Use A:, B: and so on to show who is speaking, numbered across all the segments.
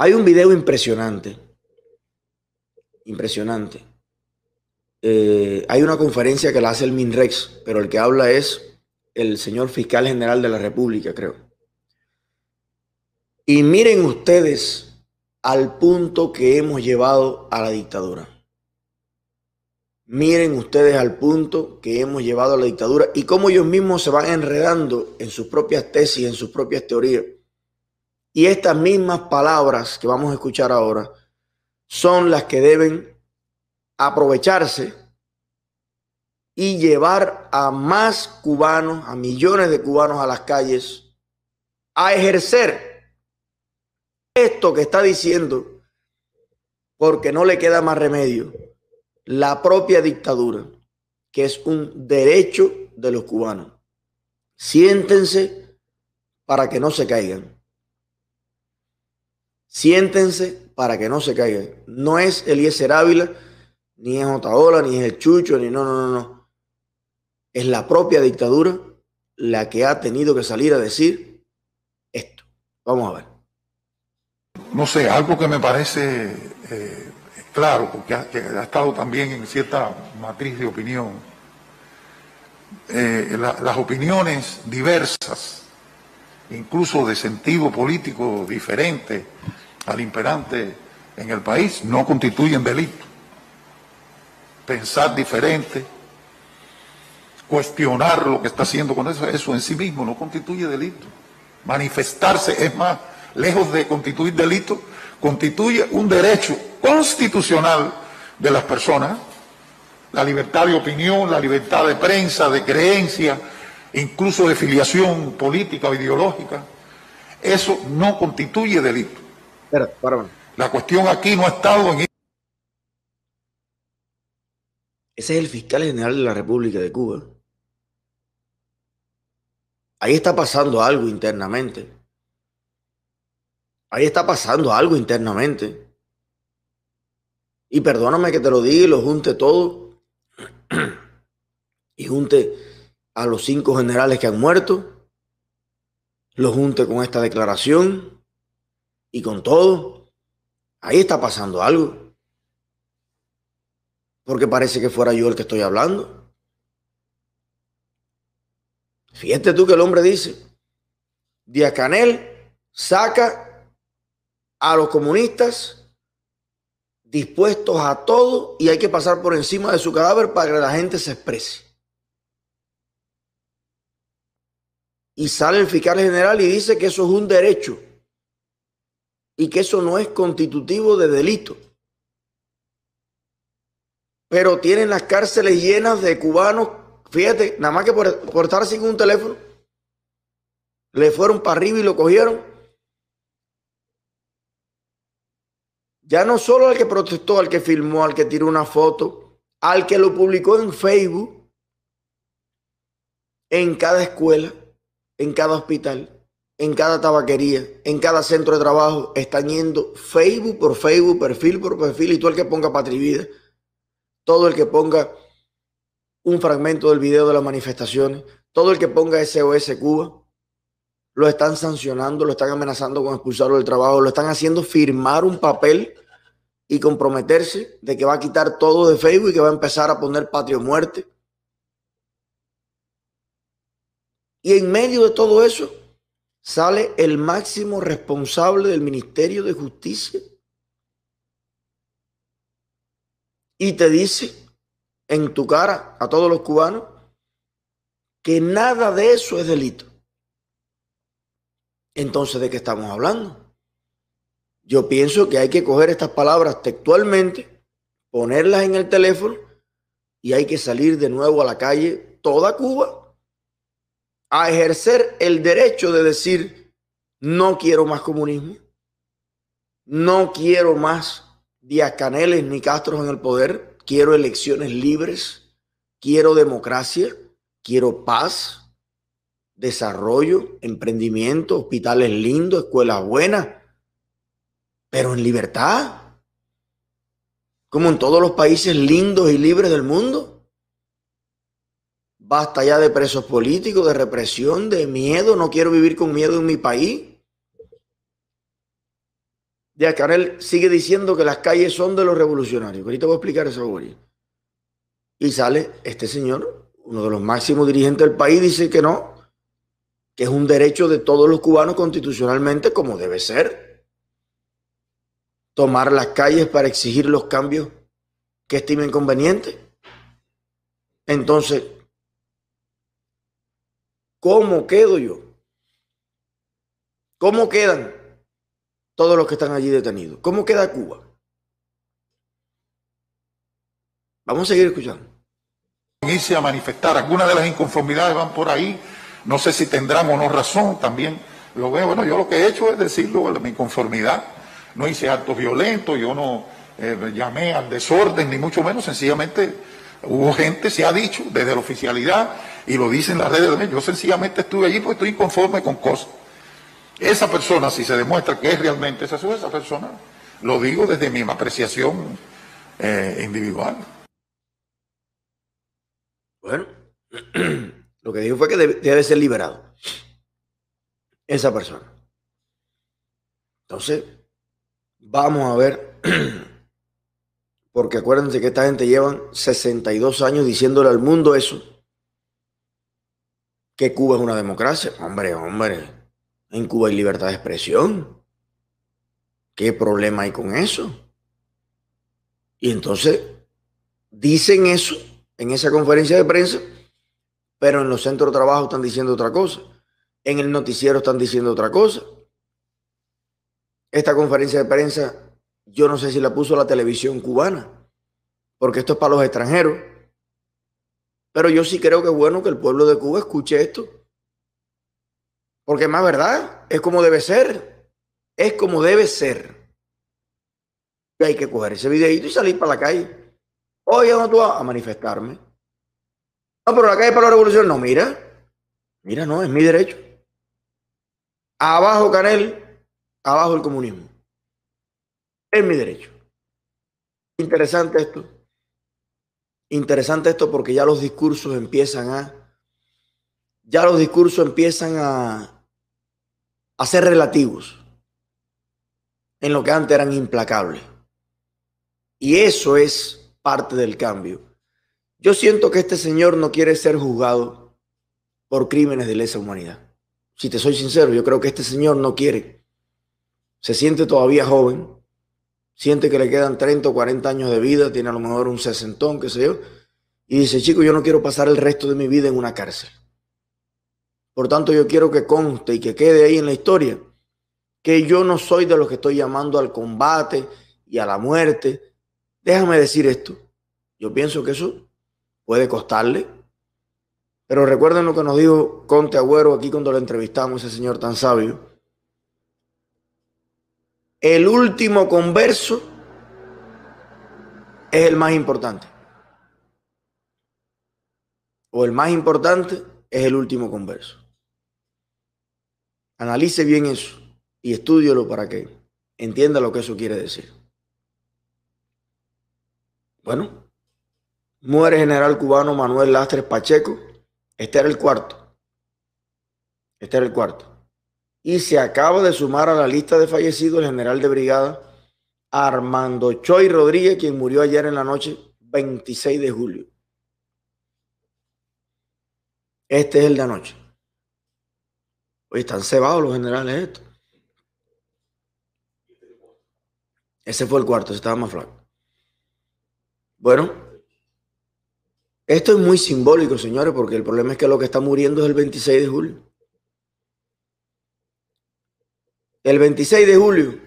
A: Hay un video impresionante, impresionante. Eh, hay una conferencia que la hace el MINREX, pero el que habla es el señor fiscal general de la República, creo. Y miren ustedes al punto que hemos llevado a la dictadura. Miren ustedes al punto que hemos llevado a la dictadura y cómo ellos mismos se van enredando en sus propias tesis, en sus propias teorías. Y estas mismas palabras que vamos a escuchar ahora son las que deben aprovecharse y llevar a más cubanos, a millones de cubanos a las calles, a ejercer esto que está diciendo, porque no le queda más remedio, la propia dictadura, que es un derecho de los cubanos. Siéntense para que no se caigan. Siéntense para que no se caigan. No es Eliezer Ávila, ni es Otaola, ni es el Chucho, ni no, no, no, no. Es la propia dictadura la que ha tenido que salir a decir esto. Vamos a ver.
B: No sé, algo que me parece eh, claro, porque ha, estado también en cierta matriz de opinión. Eh, las opiniones diversas incluso de sentido político diferente al imperante en el país, no constituyen delito. Pensar diferente, cuestionar lo que está haciendo con eso, eso en sí mismo no constituye delito. Manifestarse, es más, lejos de constituir delito, constituye un derecho constitucional de las personas, la libertad de opinión, la libertad de prensa, de creencia, incluso de filiación política o ideológica, eso no constituye delito. La cuestión aquí no ha estado en... Este
A: Ese es el fiscal general de la República de Cuba. Ahí está pasando algo internamente. Ahí está pasando algo internamente. Y perdóname que te lo diga y lo junte todo. y junte a los cinco generales que han muerto, lo junte con esta declaración y con todo. Ahí está pasando algo. Porque parece que fuera yo el que estoy hablando. Fíjate tú que el hombre dice, Díaz Canel saca a los comunistas dispuestos a todo y hay que pasar por encima de su cadáver para que la gente se exprese. Y sale el fiscal general y dice que eso es un derecho y que eso no es constitutivo de delito. Pero tienen las cárceles llenas de cubanos, fíjate, nada más que por, por estar sin un teléfono, le fueron para arriba y lo cogieron. Ya no solo al que protestó, al que filmó, al que tiró una foto, al que lo publicó en Facebook, en cada escuela en cada hospital, en cada tabaquería, en cada centro de trabajo, están yendo Facebook por Facebook, perfil por perfil, y todo el que ponga Vida, todo el que ponga un fragmento del video de las manifestaciones, todo el que ponga SOS Cuba, lo están sancionando, lo están amenazando con expulsarlo del trabajo, lo están haciendo firmar un papel y comprometerse de que va a quitar todo de Facebook y que va a empezar a poner patrio muerte, Y en medio de todo eso sale el máximo responsable del Ministerio de Justicia y te dice en tu cara a todos los cubanos que nada de eso es delito. Entonces, ¿de qué estamos hablando? Yo pienso que hay que coger estas palabras textualmente, ponerlas en el teléfono y hay que salir de nuevo a la calle toda Cuba a ejercer el derecho de decir, no quiero más comunismo, no quiero más Díaz-Caneles ni Castro en el poder, quiero elecciones libres, quiero democracia, quiero paz, desarrollo, emprendimiento, hospitales lindos, escuelas buenas, pero en libertad, como en todos los países lindos y libres del mundo. Basta ya de presos políticos, de represión, de miedo. No quiero vivir con miedo en mi país. Ya él sigue diciendo que las calles son de los revolucionarios. Ahorita voy a explicar eso, Yuri. Y sale este señor, uno de los máximos dirigentes del país, dice que no, que es un derecho de todos los cubanos constitucionalmente, como debe ser, tomar las calles para exigir los cambios que estimen convenientes. Entonces, ¿Cómo quedo yo? ¿Cómo quedan todos los que
B: están allí detenidos? ¿Cómo queda Cuba? Vamos a seguir escuchando. Inicia a manifestar, algunas de las inconformidades van por ahí, no sé si tendrán o no razón también. Lo veo, bueno, yo lo que he hecho es decirlo, mi inconformidad, no hice actos violentos, yo no eh, llamé al desorden, ni mucho menos, sencillamente hubo gente, se ha dicho, desde la oficialidad, y lo dicen las redes de Yo sencillamente estuve allí porque estoy conforme con cosas. Esa persona, si se demuestra que es realmente esa, esa persona, lo digo desde mi apreciación eh, individual. Bueno, lo que dijo fue que debe, ser
A: liberado esa persona. Entonces, vamos a ver, porque acuérdense que esta gente llevan 62 años diciéndole al mundo eso que Cuba es una democracia. Hombre, hombre, en Cuba hay libertad de expresión. ¿Qué problema hay con eso? Y entonces dicen eso en esa conferencia de prensa, pero en los centros de trabajo están diciendo otra cosa. En el noticiero están diciendo otra cosa. Esta conferencia de prensa, yo no sé si la puso la televisión cubana, porque esto es para los extranjeros. Pero yo sí creo que es bueno que el pueblo de Cuba escuche esto. Porque es más verdad, es como debe ser. Es como debe ser. Y hay que coger ese videito y salir para la calle. Oye, ¿dónde tú A manifestarme. No, pero la calle para la revolución. No, mira. Mira, no, es mi derecho. Abajo Canel, abajo el comunismo. Es mi derecho. Interesante esto. Interesante esto porque ya los discursos empiezan a, ya los discursos empiezan a, a ser relativos en lo que antes eran implacables. Y eso es parte del cambio. Yo siento que este señor no quiere ser juzgado por crímenes de lesa humanidad. Si te soy sincero, yo creo que este señor no quiere. Se siente todavía joven, siente que le quedan 30 o 40 años de vida, tiene a lo mejor un sesentón, qué sé yo, y dice, chico, yo no quiero pasar el resto de mi vida en una cárcel. Por tanto, yo quiero que conste y que quede ahí en la historia que yo no soy de los que estoy llamando al combate y a la muerte. Déjame decir esto. Yo pienso que eso puede costarle. Pero recuerden lo que nos dijo Conte Agüero aquí cuando lo entrevistamos, ese señor tan sabio el último converso es el más importante. O el más importante es el último converso. Analice bien eso y lo para que entienda lo que eso quiere decir. Bueno, muere general cubano Manuel Lastres Pacheco. Este era el cuarto. Este era el cuarto y se acaba de sumar a la lista de fallecidos el general de brigada Armando Choy Rodríguez, quien murió ayer en la noche 26 de julio. Este es el de anoche. Hoy están cebados los generales estos. Ese fue el cuarto, estaba más flaco. Bueno, esto es muy simbólico, señores, porque el problema es que lo que está muriendo es el 26 de julio. El 26 de julio,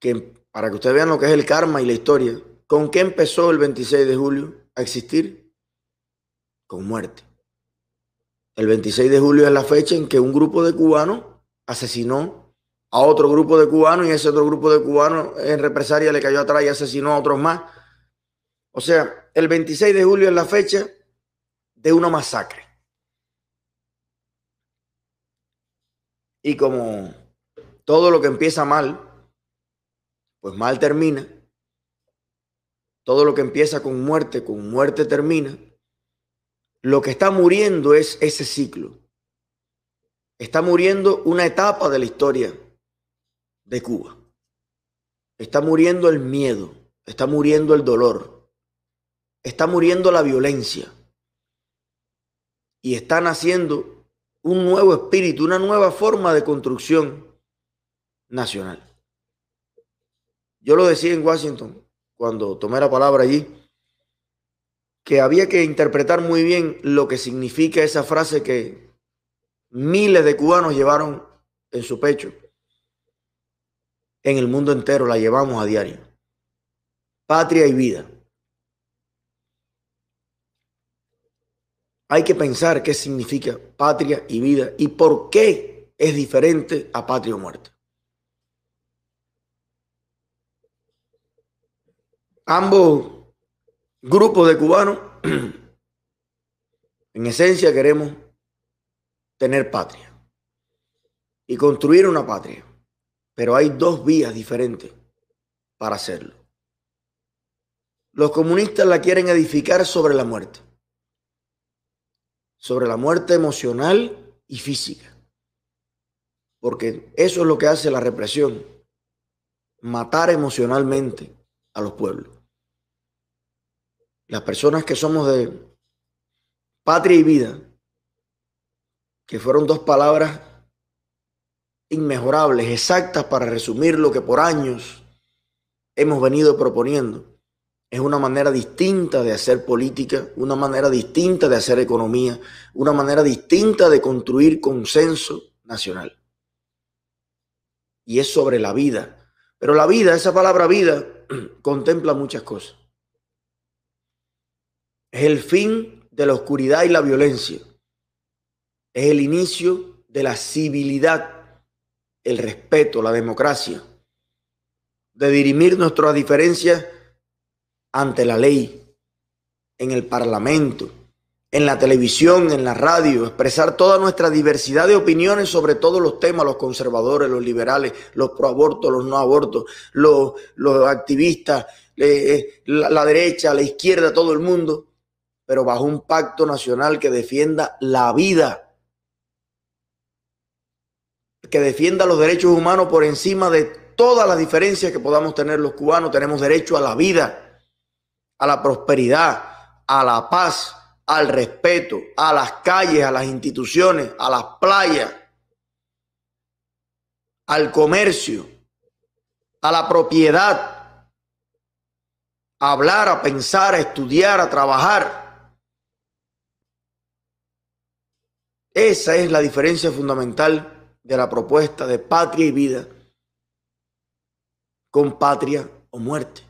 A: que para que ustedes vean lo que es el karma y la historia, ¿con qué empezó el 26 de julio a existir? Con muerte. El 26 de julio es la fecha en que un grupo de cubanos asesinó a otro grupo de cubanos y ese otro grupo de cubanos en represalia le cayó atrás y asesinó a otros más. O sea, el 26 de julio es la fecha de una masacre. Y como todo lo que empieza mal, pues mal termina. Todo lo que empieza con muerte, con muerte termina. Lo que está muriendo es ese ciclo. Está muriendo una etapa de la historia de Cuba. Está muriendo el miedo, está muriendo el dolor, está muriendo la violencia. Y está naciendo un nuevo espíritu, una nueva forma de construcción nacional. Yo lo decía en Washington cuando tomé la palabra allí, que había que interpretar muy bien lo que significa esa frase que miles de cubanos llevaron en su pecho. En el mundo entero la llevamos a diario. Patria y vida. Hay que pensar qué significa patria y vida y por qué es diferente a patria o muerte. ambos grupos de cubanos, en esencia queremos tener patria y construir una patria, pero hay dos vías diferentes para hacerlo. Los comunistas la quieren edificar sobre la muerte, sobre la muerte emocional y física, porque eso es lo que hace la represión, matar emocionalmente a los pueblos las personas que somos de patria y vida, que fueron dos palabras inmejorables, exactas para resumir lo que por años hemos venido proponiendo. Es una manera distinta de hacer política, una manera distinta de hacer economía, una manera distinta de construir consenso nacional. Y es sobre la vida. Pero la vida, esa palabra vida, contempla muchas cosas. Es el fin de la oscuridad y la violencia. Es el inicio de la civilidad, el respeto, la democracia. De dirimir nuestras diferencias ante la ley, en el parlamento, en la televisión, en la radio, expresar toda nuestra diversidad de opiniones sobre todos los temas, los conservadores, los liberales, los proabortos, los no abortos, los, activistas, eh, eh, la derecha, la izquierda, todo el mundo pero bajo un pacto nacional que defienda la vida, que defienda los derechos humanos por encima de todas las diferencias que podamos tener los cubanos. Tenemos derecho a la vida, a la prosperidad, a la paz, al respeto, a las calles, a las instituciones, a las playas, al comercio, a la propiedad, a hablar, a pensar, a estudiar, a trabajar. Esa es la diferencia fundamental de la propuesta de patria y vida con patria o muerte.